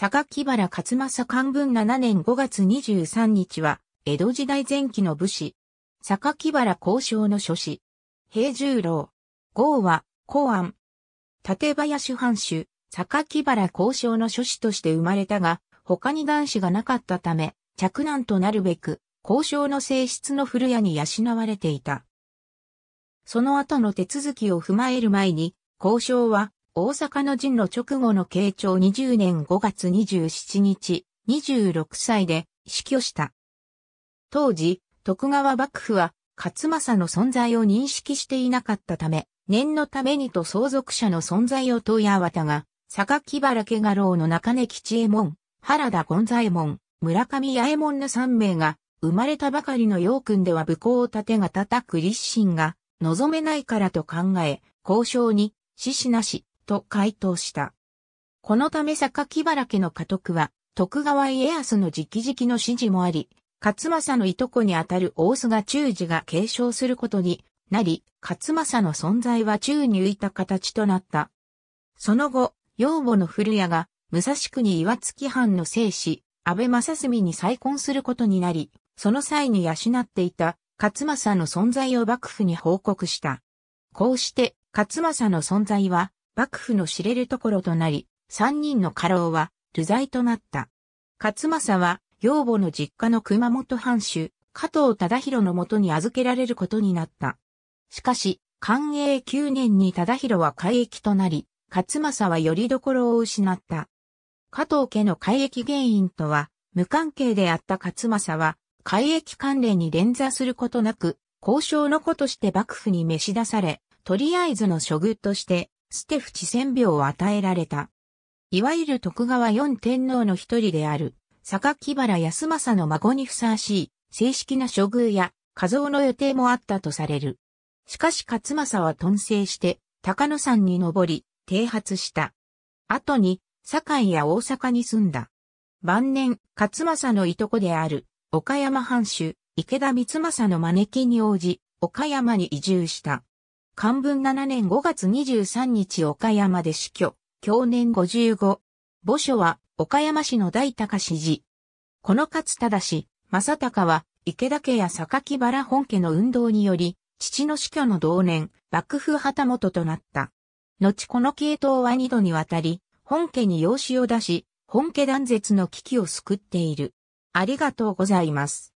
坂木原勝正漢文7年5月23日は、江戸時代前期の武士。坂木原交渉の諸子。平十郎。豪は、公安。立林藩主、坂木原交渉の諸子として生まれたが、他に男子がなかったため、着難となるべく、交渉の性質の古屋に養われていた。その後の手続きを踏まえる前に、交渉は大阪の陣の直後の慶長20年5月27日、26歳で死去した。当時、徳川幕府は勝政の存在を認識していなかったため、念のためにと相続者の存在を問い合わたが、木原家画廊の中根吉右衛門、原田権左衛門、村上八右衛門の3名が、生まれたばかりの陽君では武功を盾が叩く立身が、望めないからと考え、交渉に、死しなし、と回答した。このため榊原家の家督は、徳川家康の直々の指示もあり、勝政のいとこにあたる大須賀中治が継承することになり、勝政の存在は宙に浮いた形となった。その後、養母の古谷が、武蔵国岩月藩の生死、安倍正澄に再婚することになり、その際に養っていた勝政の存在を幕府に報告した。こうして、勝政の存在は、幕府の知れるところとなり、三人の家老は、流罪となった。勝政は、養母の実家の熊本藩主、加藤忠宏のもとに預けられることになった。しかし、寛永9年に忠宏は改役となり、勝政はよりどころを失った。加藤家の改役原因とは、無関係であった勝政は、改役関連に連座することなく、交渉の子として幕府に召し出され、とりあえずの処遇として、ステフチ千病を与えられた。いわゆる徳川四天皇の一人である、榊原康政の孫にふさわしい、正式な処遇や、家像の予定もあったとされる。しかし勝政は頓生して、高野山に登り、停発した。後に、堺や大阪に住んだ。晩年、勝政のいとこである、岡山藩主、池田光政の招きに応じ、岡山に移住した。漢文7年5月23日岡山で死去、去年55。墓所は岡山市の大高市寺。この勝忠氏、正隆は池田家や榊原本家の運動により、父の死去の同年、幕府旗本となった。後この系統は二度にわたり、本家に養子を出し、本家断絶の危機を救っている。ありがとうございます。